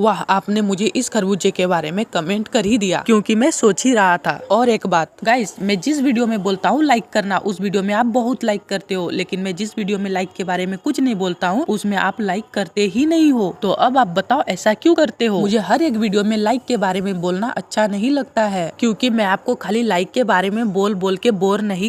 वाह आपने मुझे इस खरबूजे के बारे में कमेंट कर ही दिया क्योंकि मैं सोच ही रहा था और एक बात गाइस मैं जिस वीडियो में बोलता हूँ लाइक करना उस वीडियो में आप बहुत लाइक करते हो लेकिन मैं जिस वीडियो में लाइक के बारे में कुछ नहीं बोलता हूँ उसमें आप लाइक करते ही नहीं हो तो अब आप बताओ ऐसा क्यों करते हो मुझे हर एक वीडियो में लाइक के बारे में बोलना अच्छा नहीं लगता है क्योंकि मैं आपको खाली लाइक के बारे में बोल बोल के बोर नहीं